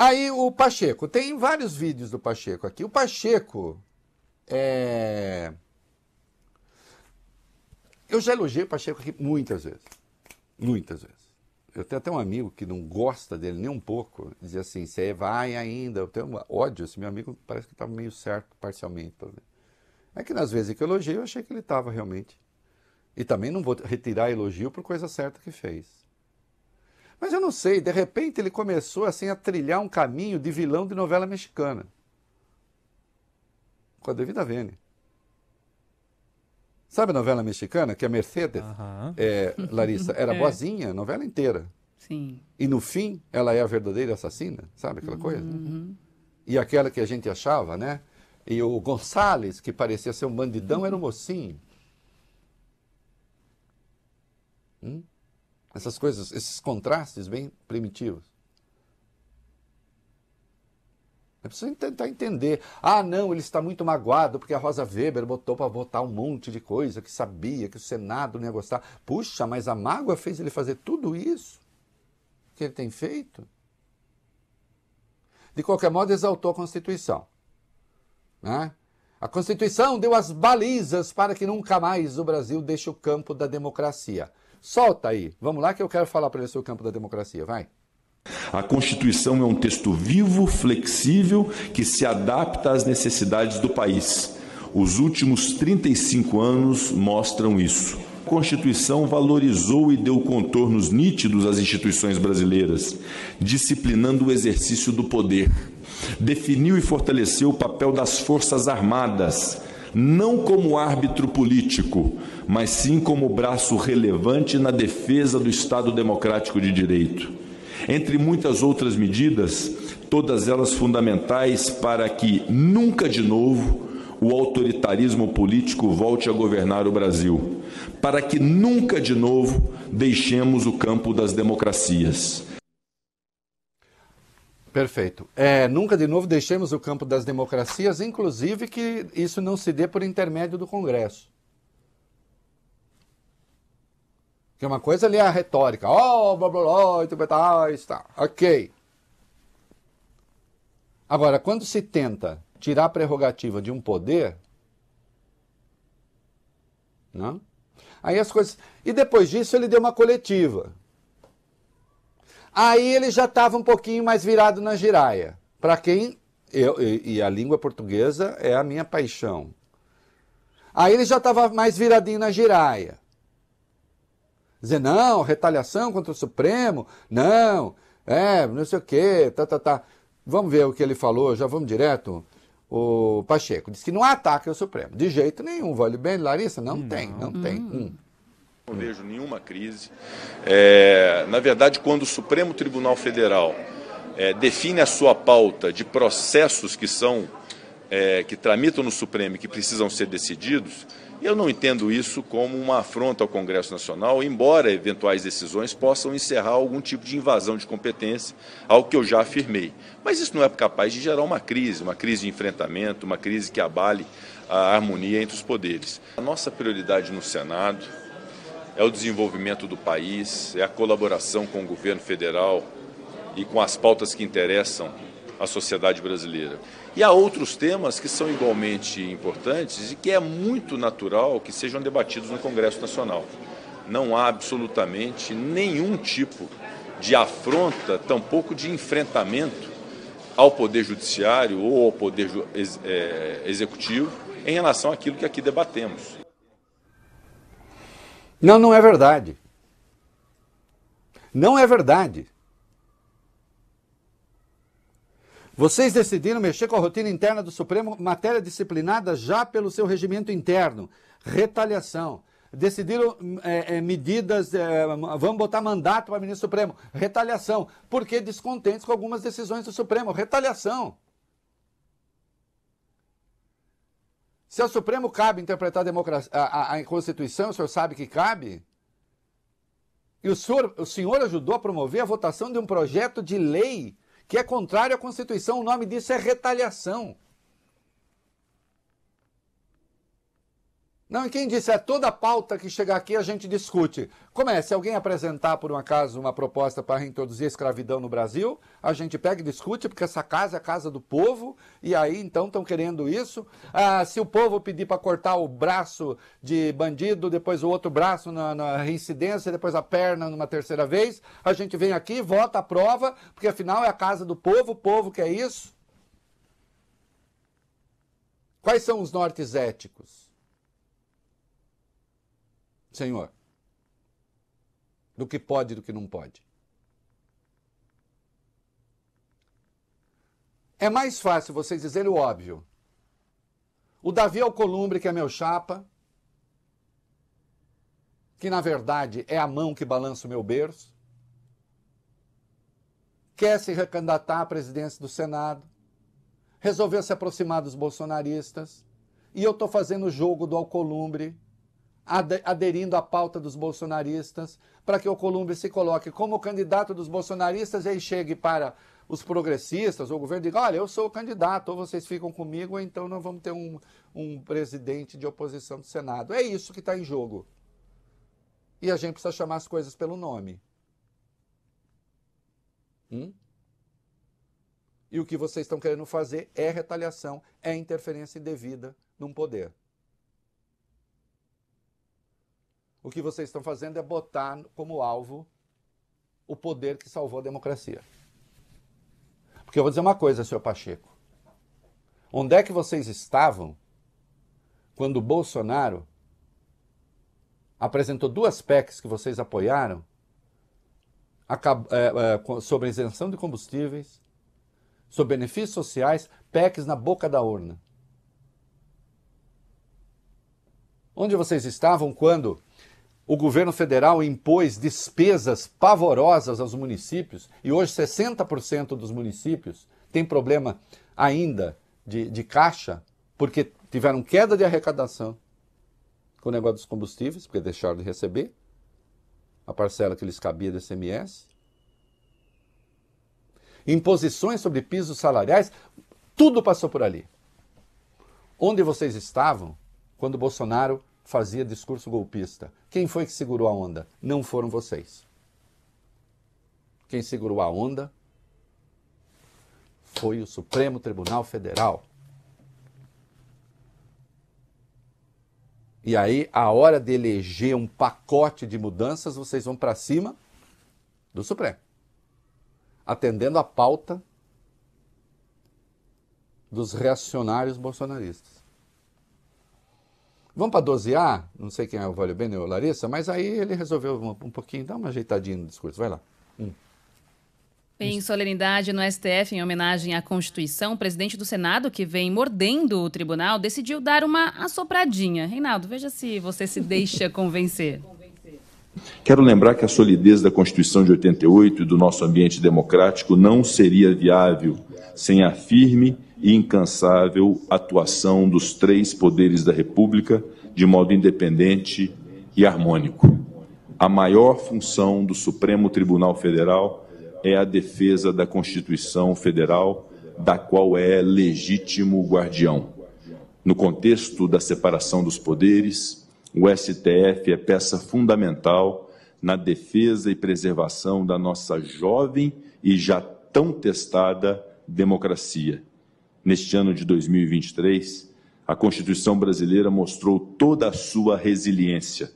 Aí o Pacheco, tem vários vídeos do Pacheco aqui. O Pacheco é... Eu já elogiei o Pacheco aqui muitas vezes. Muitas vezes. Eu tenho até um amigo que não gosta dele nem um pouco. Dizia assim, você vai ainda. Eu tenho um ódio. Esse meu amigo parece que estava meio certo, parcialmente. Tá é que nas vezes que eu elogiei, eu achei que ele estava realmente. E também não vou retirar elogio por coisa certa que fez. Mas eu não sei, de repente ele começou assim a trilhar um caminho de vilão de novela mexicana. Com a devida vênia. Sabe a novela mexicana que a é Mercedes, é, Larissa, era é. boazinha, novela inteira. Sim. E no fim, ela é a verdadeira assassina, sabe aquela coisa? Uhum, uhum. E aquela que a gente achava, né? E o Gonçalves, que parecia ser um bandidão, era um mocinho. Hum? essas coisas, esses contrastes bem primitivos. É preciso tentar entender. Ah, não, ele está muito magoado porque a Rosa Weber botou para votar um monte de coisa que sabia que o Senado não ia gostar. Puxa, mas a mágoa fez ele fazer tudo isso que ele tem feito? De qualquer modo, exaltou a Constituição. Né? A Constituição deu as balizas para que nunca mais o Brasil deixe o campo da democracia. Solta aí, vamos lá que eu quero falar para ele o campo da democracia, vai. A Constituição é um texto vivo, flexível, que se adapta às necessidades do país. Os últimos 35 anos mostram isso. A Constituição valorizou e deu contornos nítidos às instituições brasileiras, disciplinando o exercício do poder. Definiu e fortaleceu o papel das Forças Armadas, não como árbitro político, mas sim como braço relevante na defesa do Estado Democrático de Direito. Entre muitas outras medidas, todas elas fundamentais para que nunca de novo o autoritarismo político volte a governar o Brasil, para que nunca de novo deixemos o campo das democracias. Perfeito. É, nunca de novo deixemos o campo das democracias, inclusive que isso não se dê por intermédio do Congresso. Que uma coisa ali é a retórica. Oh, blá blá blá, blá, blá ah, está. Ok. Agora, quando se tenta tirar a prerrogativa de um poder, não? Né? aí as coisas. E depois disso ele deu uma coletiva. Aí ele já estava um pouquinho mais virado na giraia. Para quem. Eu, e, e a língua portuguesa é a minha paixão. Aí ele já estava mais viradinho na giraia. Dizer, não, retaliação contra o Supremo, não, é, não sei o quê, tá, tá, tá. Vamos ver o que ele falou, já vamos direto. O Pacheco disse que não ataca o Supremo, de jeito nenhum, vale bem, Larissa? Não, não. tem, não hum. tem. um. Não vejo nenhuma crise. É, na verdade, quando o Supremo Tribunal Federal é, define a sua pauta de processos que são é, que tramitam no Supremo e que precisam ser decididos, eu não entendo isso como uma afronta ao Congresso Nacional, embora eventuais decisões possam encerrar algum tipo de invasão de competência, algo que eu já afirmei. Mas isso não é capaz de gerar uma crise, uma crise de enfrentamento, uma crise que abale a harmonia entre os poderes. A nossa prioridade no Senado é o desenvolvimento do país, é a colaboração com o governo federal e com as pautas que interessam à sociedade brasileira. E há outros temas que são igualmente importantes e que é muito natural que sejam debatidos no Congresso Nacional. Não há absolutamente nenhum tipo de afronta, tampouco de enfrentamento ao Poder Judiciário ou ao Poder eh, Executivo em relação àquilo que aqui debatemos. Não, não é verdade. Não é verdade. Vocês decidiram mexer com a rotina interna do Supremo, matéria disciplinada já pelo seu regimento interno. Retaliação. Decidiram é, é, medidas, é, vamos botar mandato para o ministro Supremo. Retaliação. Porque descontentes com algumas decisões do Supremo. Retaliação. Se ao é Supremo cabe interpretar a, a, a, Constituição, o senhor sabe que cabe? E o senhor, o senhor ajudou a promover a votação de um projeto de lei que é contrário à Constituição. O nome disso é retaliação. Não, e quem disse, é toda pauta que chegar aqui a gente discute. É? se alguém apresentar por um acaso uma proposta para reintroduzir a escravidão no Brasil, a gente pega e discute, porque essa casa é a casa do povo, e aí então estão querendo isso. Ah, se o povo pedir para cortar o braço de bandido, depois o outro braço na, na reincidência, depois a perna numa terceira vez, a gente vem aqui, vota, aprova, porque afinal é a casa do povo, o povo quer isso. Quais são os nortes éticos? Senhor, do que pode e do que não pode. É mais fácil vocês dizerem o óbvio. O Davi Alcolumbre, que é meu chapa, que na verdade é a mão que balança o meu berço, quer se recandidatar à presidência do Senado, resolveu se aproximar dos bolsonaristas, e eu estou fazendo o jogo do Alcolumbre aderindo à pauta dos bolsonaristas, para que o Columbi se coloque como candidato dos bolsonaristas e aí chegue para os progressistas, o governo diga, olha, eu sou o candidato, ou vocês ficam comigo, ou então nós vamos ter um, um presidente de oposição do Senado. É isso que está em jogo. E a gente precisa chamar as coisas pelo nome. Hum? E o que vocês estão querendo fazer é retaliação, é interferência indevida num poder. O que vocês estão fazendo é botar como alvo o poder que salvou a democracia. Porque eu vou dizer uma coisa, senhor Pacheco. Onde é que vocês estavam quando Bolsonaro apresentou duas PECs que vocês apoiaram é, é, sobre isenção de combustíveis, sobre benefícios sociais, PECs na boca da urna? Onde vocês estavam quando o governo federal impôs despesas pavorosas aos municípios e hoje 60% dos municípios tem problema ainda de, de caixa porque tiveram queda de arrecadação com o negócio dos combustíveis, porque deixaram de receber a parcela que lhes cabia do SMS. Imposições sobre pisos salariais, tudo passou por ali. Onde vocês estavam quando Bolsonaro fazia discurso golpista. Quem foi que segurou a onda? Não foram vocês. Quem segurou a onda foi o Supremo Tribunal Federal. E aí, a hora de eleger um pacote de mudanças, vocês vão para cima do Supremo, atendendo a pauta dos reacionários bolsonaristas. Vamos para 12A? Não sei quem é o Vale Bene ou Larissa, mas aí ele resolveu um, um pouquinho, dá uma ajeitadinha no discurso. Vai lá. Um. Em solenidade no STF, em homenagem à Constituição, o presidente do Senado, que vem mordendo o tribunal, decidiu dar uma assopradinha. Reinaldo, veja se você se deixa convencer. Quero lembrar que a solidez da Constituição de 88 e do nosso ambiente democrático não seria viável sem a firme e incansável atuação dos três poderes da República de modo independente e harmônico. A maior função do Supremo Tribunal Federal é a defesa da Constituição Federal, da qual é legítimo guardião. No contexto da separação dos poderes, o STF é peça fundamental na defesa e preservação da nossa jovem e já tão testada democracia Neste ano de 2023, a Constituição brasileira mostrou toda a sua resiliência.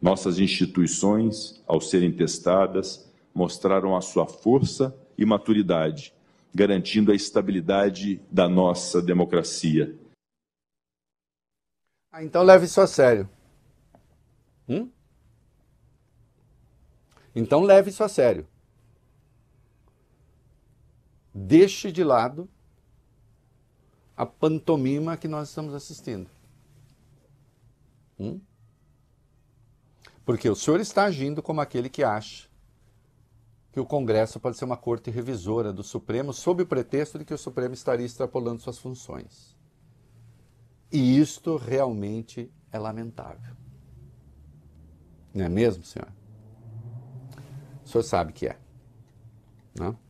Nossas instituições, ao serem testadas, mostraram a sua força e maturidade, garantindo a estabilidade da nossa democracia. Ah, então leve isso a sério. Hum? Então leve isso a sério. Deixe de lado a pantomima que nós estamos assistindo. Hum? Porque o senhor está agindo como aquele que acha que o Congresso pode ser uma corte revisora do Supremo, sob o pretexto de que o Supremo estaria extrapolando suas funções. E isto realmente é lamentável. Não é mesmo, senhor? O senhor sabe que é. Não? É?